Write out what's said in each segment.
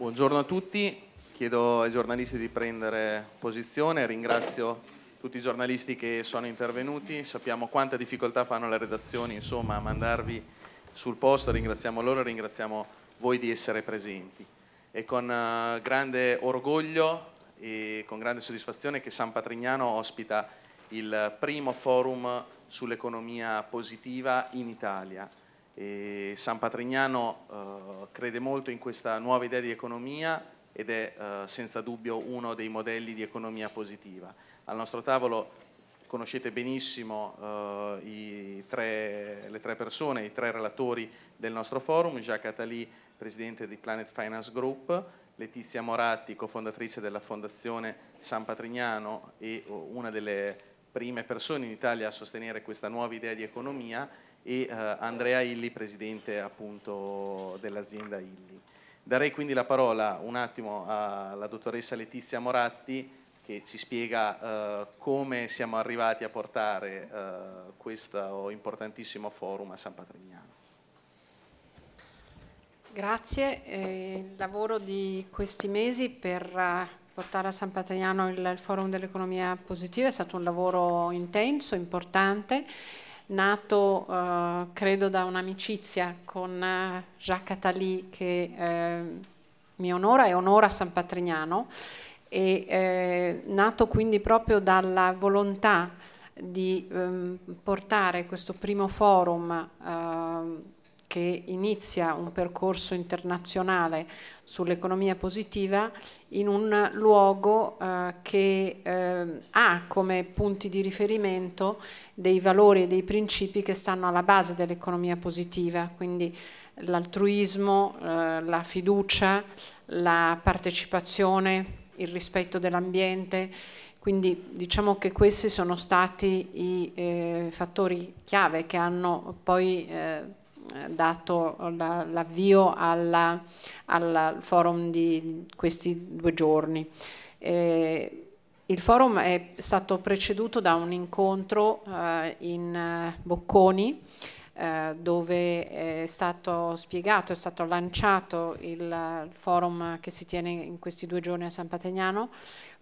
Buongiorno a tutti, chiedo ai giornalisti di prendere posizione, ringrazio tutti i giornalisti che sono intervenuti, sappiamo quanta difficoltà fanno le redazioni insomma, a mandarvi sul posto, ringraziamo loro e ringraziamo voi di essere presenti. È con eh, grande orgoglio e con grande soddisfazione che San Patrignano ospita il primo forum sull'economia positiva in Italia e San Patrignano eh, crede molto in questa nuova idea di economia ed è eh, senza dubbio uno dei modelli di economia positiva. Al nostro tavolo conoscete benissimo eh, tre, le tre persone, i tre relatori del nostro forum, Jacques Attali, presidente di Planet Finance Group, Letizia Moratti, cofondatrice della Fondazione San Patrignano e oh, una delle prime persone in Italia a sostenere questa nuova idea di economia, e eh, Andrea Illi, presidente appunto dell'azienda Illi. Darei quindi la parola un attimo alla dottoressa Letizia Moratti che ci spiega eh, come siamo arrivati a portare eh, questo importantissimo forum a San Patrignano. Grazie, eh, il lavoro di questi mesi per uh, portare a San Patrignano il, il Forum dell'Economia Positiva è stato un lavoro intenso, importante nato eh, credo da un'amicizia con eh, Jacques Attali che eh, mi onora e onora San Patrignano, e eh, nato quindi proprio dalla volontà di ehm, portare questo primo forum ehm, che inizia un percorso internazionale sull'economia positiva in un luogo eh, che eh, ha come punti di riferimento dei valori e dei principi che stanno alla base dell'economia positiva, quindi l'altruismo, eh, la fiducia, la partecipazione, il rispetto dell'ambiente. Quindi diciamo che questi sono stati i eh, fattori chiave che hanno poi eh, dato l'avvio al forum di questi due giorni. Eh, il forum è stato preceduto da un incontro eh, in eh, Bocconi eh, dove è stato spiegato, è stato lanciato il eh, forum che si tiene in questi due giorni a San Pategnano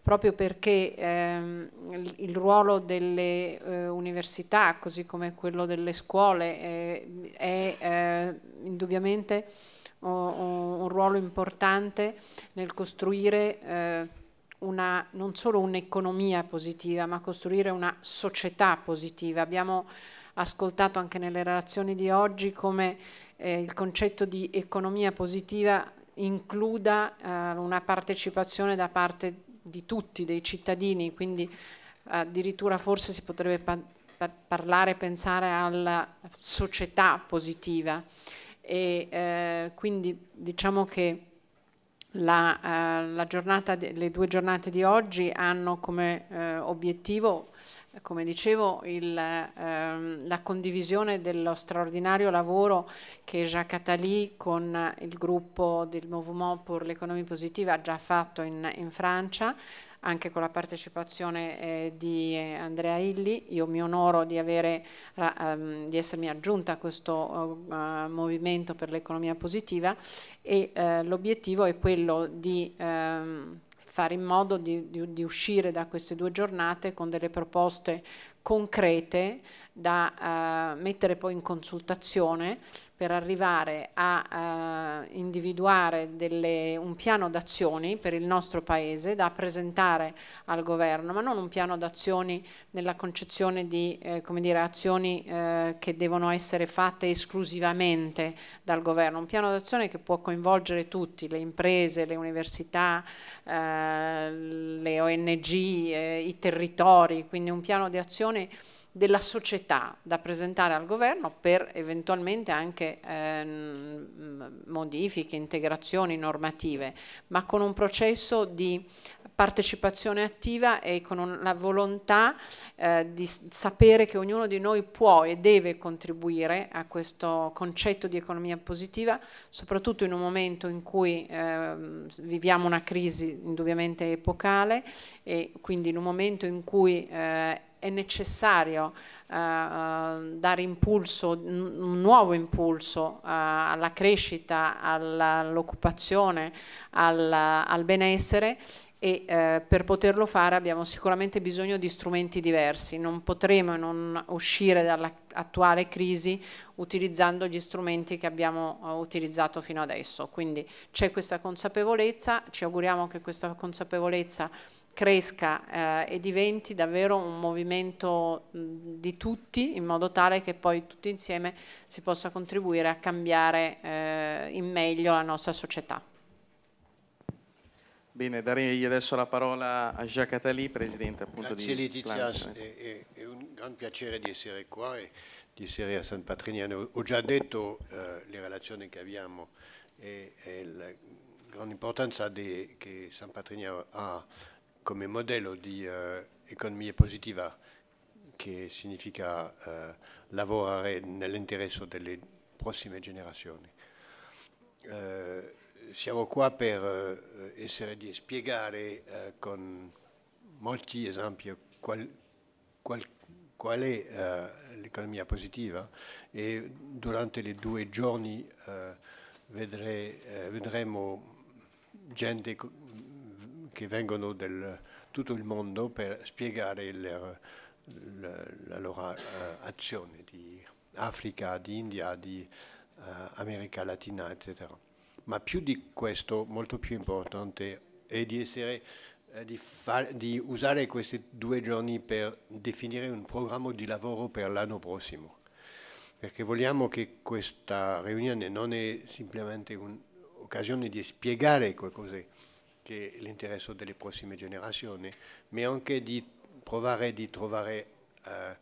proprio perché ehm, il ruolo delle eh, università, così come quello delle scuole, eh, è eh, indubbiamente oh, oh, un ruolo importante nel costruire eh, una, non solo un'economia positiva, ma costruire una società positiva. Abbiamo ascoltato anche nelle relazioni di oggi come eh, il concetto di economia positiva includa eh, una partecipazione da parte di tutti, dei cittadini, quindi addirittura forse si potrebbe pa pa parlare, pensare alla società positiva. E, eh, quindi diciamo che la, eh, la giornata, le due giornate di oggi hanno come eh, obiettivo come dicevo, il, ehm, la condivisione dello straordinario lavoro che Jacques Attali con il gruppo del Mouvement pour l'Economie Positiva ha già fatto in, in Francia, anche con la partecipazione eh, di eh, Andrea Illi. Io mi onoro di, avere, ehm, di essermi aggiunta a questo eh, movimento per l'economia positiva e eh, l'obiettivo è quello di ehm, fare in modo di, di, di uscire da queste due giornate con delle proposte concrete da uh, mettere poi in consultazione per arrivare a uh, individuare delle, un piano d'azioni per il nostro Paese da presentare al governo, ma non un piano d'azioni nella concezione di eh, dire, azioni eh, che devono essere fatte esclusivamente dal governo, un piano d'azione che può coinvolgere tutti, le imprese, le università, eh, le ONG, eh, i territori, quindi un piano di azione della società da presentare al governo per eventualmente anche ehm, modifiche, integrazioni normative, ma con un processo di partecipazione attiva e con la volontà eh, di sapere che ognuno di noi può e deve contribuire a questo concetto di economia positiva, soprattutto in un momento in cui eh, viviamo una crisi indubbiamente epocale e quindi in un momento in cui eh, è necessario uh, dare impulso, un nuovo impulso uh, alla crescita, all'occupazione, al, al, benessere e uh, per poterlo fare abbiamo sicuramente bisogno di strumenti diversi, non potremo non uscire dall'attuale crisi utilizzando gli strumenti che abbiamo utilizzato fino adesso, quindi c'è questa consapevolezza, ci auguriamo che questa consapevolezza cresca eh, e diventi davvero un movimento di tutti in modo tale che poi tutti insieme si possa contribuire a cambiare eh, in meglio la nostra società. Bene, darei adesso la parola a Jacques Attali, Presidente appunto Grazie di Letizia, è, è, un gran piacere di essere qua e di essere a San Patrignano. Ho già detto eh, le relazioni che abbiamo e, e la grande importanza di, che San Patrignano ha come modello di eh, economia positiva, che significa eh, lavorare nell'interesse delle prossime generazioni. Eh, siamo qua per eh, essere di spiegare eh, con molti esempi qual, qual, qual è eh, l'economia positiva e durante i due giorni vedrei, vedremo gente che vengono da tutto il mondo per spiegare la, eh, la, la loro eh, azione di Africa, di India, di uh, America Latina, eccetera. Ma più di questo, molto più importante, è di, essere, eh, di, di usare questi due giorni per definire un programma di lavoro per l'anno prossimo perché vogliamo che questa riunione non è semplicemente un'occasione di spiegare qualcosa, che l'interesse delle prossime generazioni, ma anche di provare di trovare eh,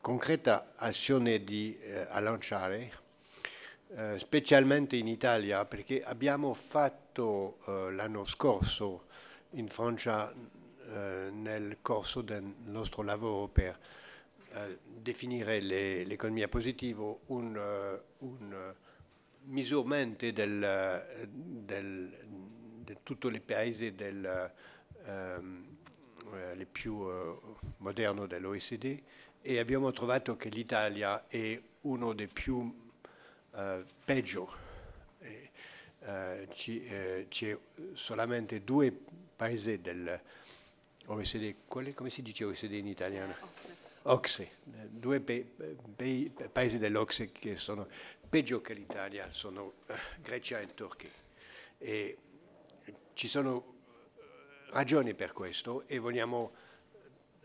concreta azione di, eh, a lanciare, eh, specialmente in Italia, perché abbiamo fatto eh, l'anno scorso in Francia eh, nel corso del nostro lavoro per eh, definire l'economia le, positiva un, un misuramente del, del, tutti i paesi del, ehm, eh, più eh, moderni dell'OECD e abbiamo trovato che l'Italia è uno dei più eh, peggio. Eh, eh, c'è solamente due paesi dell'OECD, come si dice OECD in italiano? Ocse, due paesi dell'Ocse che sono peggio che l'Italia, sono eh, Grecia e Turchia. E ci sono eh, ragioni per questo e vogliamo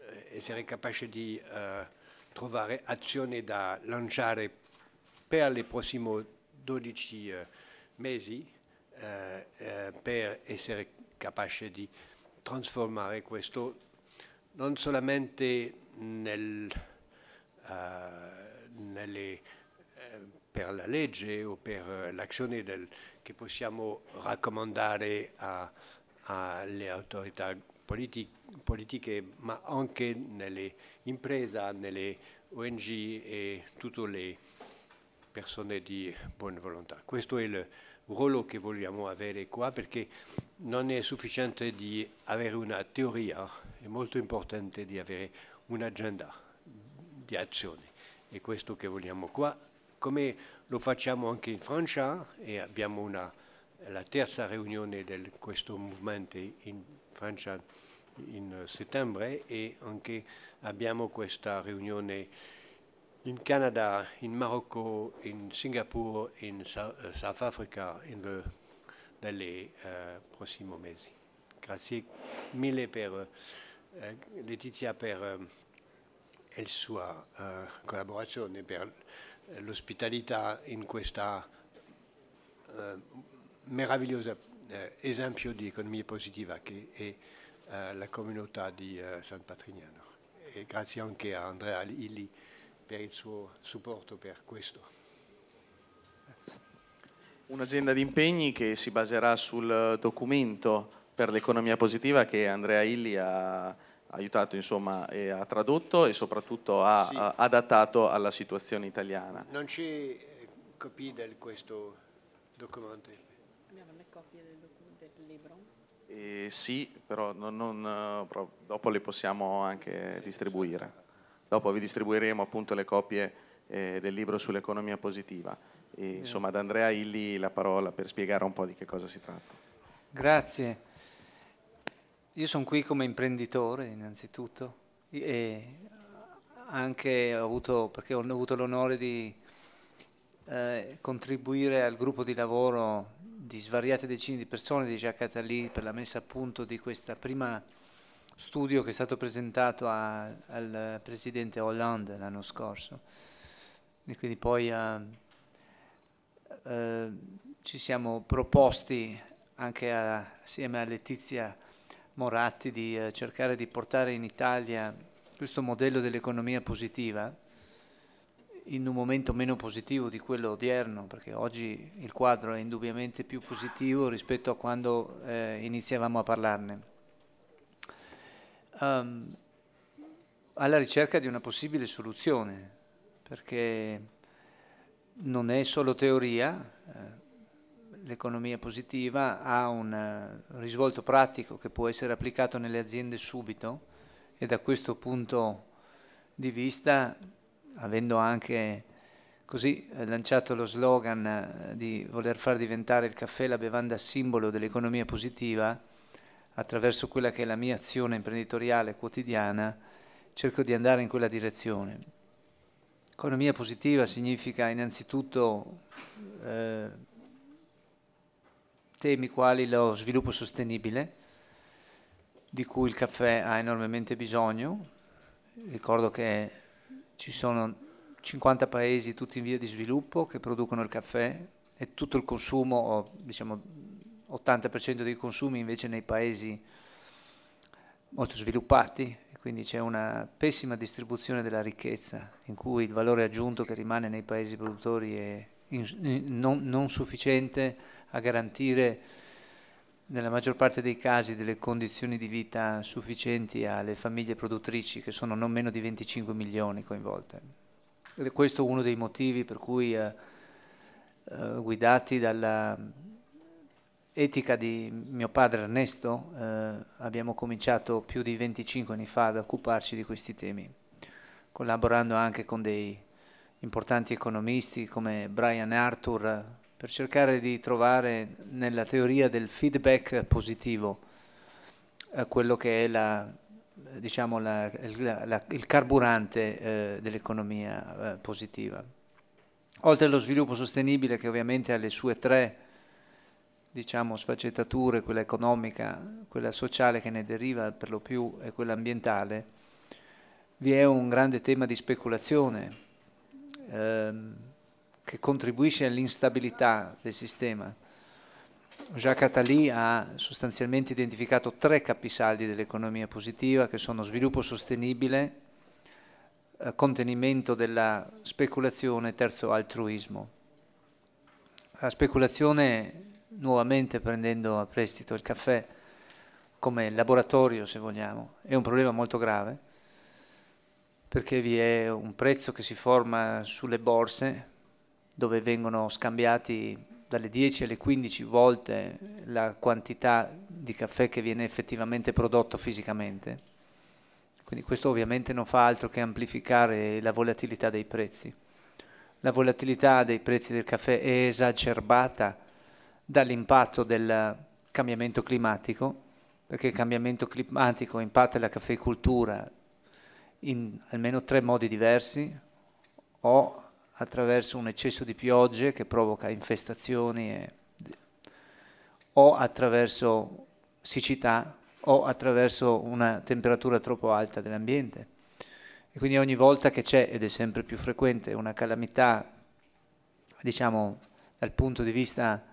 eh, essere capaci di eh, trovare azioni da lanciare per i prossimi 12 eh, mesi eh, eh, per essere capaci di trasformare questo non solamente nel, nelle per la legge o per eh, l'azione del, che possiamo raccomandare alle autorità politi, politiche, ma anche nelle imprese, nelle ONG e tutte le persone di buona volontà. Questo è il ruolo che vogliamo avere qua perché non è sufficiente di avere una teoria, è molto importante di avere un'agenda di azione. E questo che vogliamo qua come lo facciamo anche in Francia e abbiamo una, la terza riunione di questo movimento in Francia in settembre e anche abbiamo questa riunione in Canada, in Marocco, in Singapore, in South Africa in nelle uh, prossimi mesi. Grazie mille per uh, Letizia per uh, eh, la sua collaborazione, per l'ospitalità in questo eh, meravigliosa eh, esempio di economia positiva che è eh, la comunità di eh, San Patrignano. E grazie anche a Andrea Illi per il suo supporto per questo. Un'agenda di impegni che si baserà sul documento per l'economia positiva che Andrea Illi ha aiutato insomma, e ha tradotto e soprattutto ha, sì. adattato alla situazione italiana. Non c'è eh, copia di questo documento? Abbiamo le copie del, del libro? Eh, sì, però, non, non, eh, però dopo le possiamo anche sì, distribuire. Sì. Esatto. Dopo vi distribuiremo appunto le copie eh, del libro sull'economia positiva. E, insomma, ad Andrea Illi la parola per spiegare un po' di che cosa si tratta. Grazie. Io sono qui come imprenditore innanzitutto e anche ho avuto, perché ho avuto l'onore di eh, contribuire al gruppo di lavoro di svariate decine di persone di Jacques Attali per la messa a punto di questo primo studio che è stato presentato a, al presidente Hollande l'anno scorso e quindi poi eh, eh, ci siamo proposti anche a, assieme a Letizia Moratti di eh, cercare di portare in Italia questo modello dell'economia positiva in un momento meno positivo di quello odierno, perché oggi il quadro è indubbiamente più positivo rispetto a quando eh, iniziavamo a parlarne. Um, alla ricerca di una possibile soluzione, perché non è solo teoria, eh, l'economia positiva ha un eh, risvolto pratico che può essere applicato nelle aziende subito e da questo punto di vista, avendo anche così eh, lanciato lo slogan eh, di voler far diventare il caffè la bevanda simbolo dell'economia positiva, attraverso quella che è la mia azione imprenditoriale quotidiana, cerco di andare in quella direzione. Economia positiva significa innanzitutto eh, temi quali lo sviluppo sostenibile, di cui il caffè ha enormemente bisogno. Ricordo che ci sono 50 paesi tutti in via di sviluppo che producono il caffè e tutto il consumo, diciamo 80% dei consumi invece nei paesi molto sviluppati, quindi c'è una pessima distribuzione della ricchezza in cui il valore aggiunto che rimane nei paesi produttori è non, non sufficiente a garantire nella maggior parte dei casi delle condizioni di vita sufficienti alle famiglie produttrici, che sono non meno di 25 milioni coinvolte. E questo è uno dei motivi per cui, eh, eh, guidati dalla etica di mio padre Ernesto, eh, abbiamo cominciato più di 25 anni fa ad occuparci di questi temi, collaborando anche con dei importanti economisti come Brian Arthur, per cercare di trovare nella teoria del feedback positivo eh, quello che è la, diciamo, la, la, il carburante eh, dell'economia eh, positiva. Oltre allo sviluppo sostenibile che ovviamente ha le sue tre diciamo, sfaccettature, quella economica, quella sociale che ne deriva per lo più e quella ambientale, vi è un grande tema di speculazione. Ehm, che contribuisce all'instabilità del sistema. Jacques Attali ha sostanzialmente identificato tre capisaldi dell'economia positiva che sono sviluppo sostenibile, eh, contenimento della speculazione e terzo altruismo. La speculazione, nuovamente prendendo a prestito il caffè come laboratorio se vogliamo, è un problema molto grave perché vi è un prezzo che si forma sulle borse dove vengono scambiati dalle 10 alle 15 volte la quantità di caffè che viene effettivamente prodotto fisicamente. Quindi questo ovviamente non fa altro che amplificare la volatilità dei prezzi. La volatilità dei prezzi del caffè è esacerbata dall'impatto del cambiamento climatico, perché il cambiamento climatico impatta la caffeicoltura in almeno tre modi diversi o attraverso un eccesso di piogge che provoca infestazioni e, o attraverso siccità o attraverso una temperatura troppo alta dell'ambiente. E quindi ogni volta che c'è, ed è sempre più frequente, una calamità, diciamo, dal punto di vista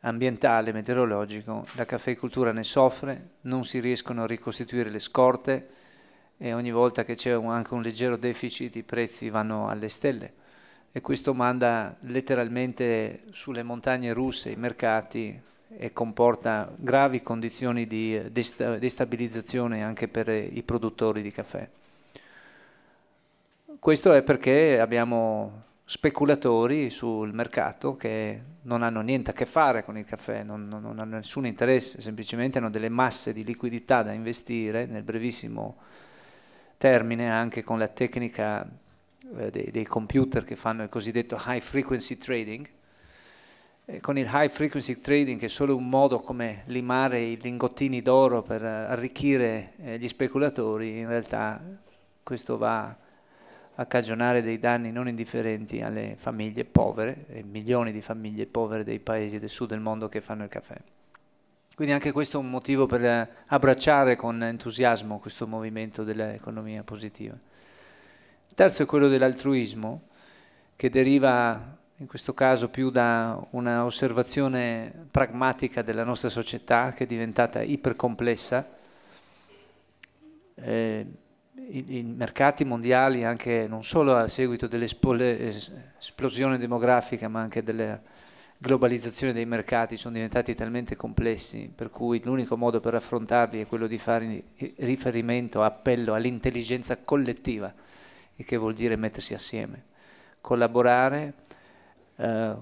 ambientale, meteorologico, la caffeicoltura ne soffre, non si riescono a ricostituire le scorte e ogni volta che c'è anche un leggero deficit i prezzi vanno alle stelle e questo manda letteralmente sulle montagne russe i mercati e comporta gravi condizioni di eh, destabilizzazione anche per i produttori di caffè. Questo è perché abbiamo speculatori sul mercato che non hanno niente a che fare con il caffè, non, non, non hanno nessun interesse, semplicemente hanno delle masse di liquidità da investire nel brevissimo termine anche con la tecnica eh, dei, dei, computer che fanno il cosiddetto high frequency trading. E eh, con il high frequency trading che è solo un modo come limare i lingottini d'oro per eh, arricchire eh, gli speculatori, in realtà questo va a cagionare dei danni non indifferenti alle famiglie povere, e milioni di famiglie povere dei paesi del sud del mondo che fanno il caffè. Quindi anche questo è un motivo per eh, abbracciare con entusiasmo questo movimento dell'economia positiva. Il terzo è quello dell'altruismo, che deriva in questo caso più da una osservazione pragmatica della nostra società che è diventata ipercomplessa. Eh, i, i, mercati mondiali, anche non solo a seguito dell'esplosione demografica, ma anche della globalizzazione dei mercati, sono diventati talmente complessi, per cui l'unico modo per affrontarli è quello di fare riferimento, appello all'intelligenza collettiva il che vuol dire mettersi assieme, collaborare eh,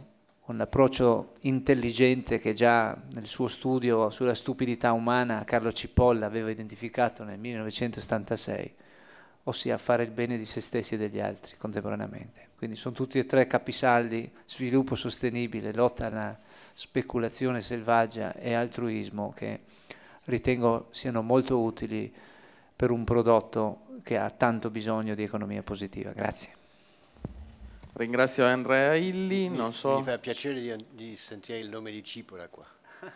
un approccio intelligente che già nel suo studio sulla stupidità umana Carlo Cipolla aveva identificato nel 1976, ossia fare il bene di se stessi e degli altri contemporaneamente. Quindi sono tutti e tre capisaldi, sviluppo sostenibile, lotta alla speculazione selvaggia e altruismo che ritengo siano molto utili per un prodotto che ha tanto bisogno di economia positiva. Grazie. Ringrazio Andrea Illi, mi, non so... Mi fa piacere di, di sentire il nome di Cipola qua.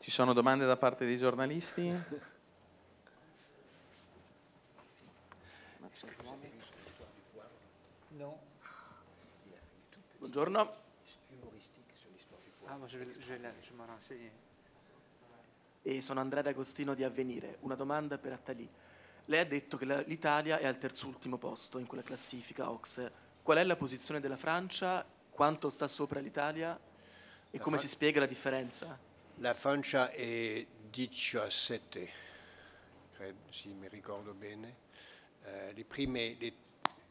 Ci sono domande da parte dei giornalisti? No. Buongiorno. Ah, e sono Andrea D'Agostino di Avvenire. Una domanda per Attali. Lei ha detto che l'Italia è al terzultimo posto in quella classifica OX. Qual è la posizione della Francia? Quanto sta sopra l'Italia? E la come Fran si spiega la differenza? La Francia è 17, credo, se mi ricordo bene. Eh, le, prime, le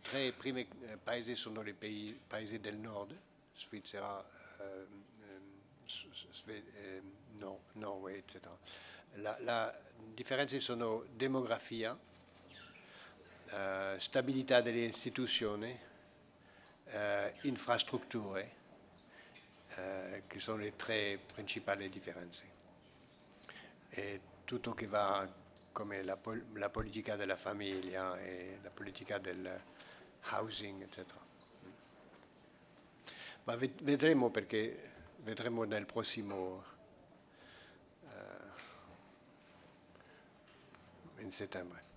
tre primi eh, paesi sono i paesi del nord, Svizzera, eh, eh, eh, no, Norway, eccetera. La, la differenze sono demografia, eh, stabilità delle istituzioni, eh, infrastrutture, eh, che sono le tre principali differenze. E tutto che va come la, pol la politica della famiglia e la politica del housing, eccetera. Mm. Ma vedremo perché vedremo nel prossimo eh, in settembre.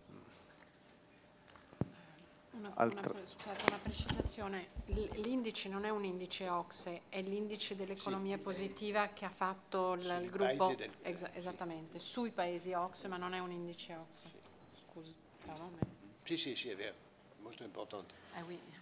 Una, una, scusate, una precisazione, l'indice non è un indice OXE, è l'indice dell'economia sì, positiva che ha fatto il, il gruppo del, es esattamente, sì. sui paesi OXE, ma non è un indice OXE. Scusi, però, ma... Sì, sì, sì, è vero, molto importante. Eh, oui.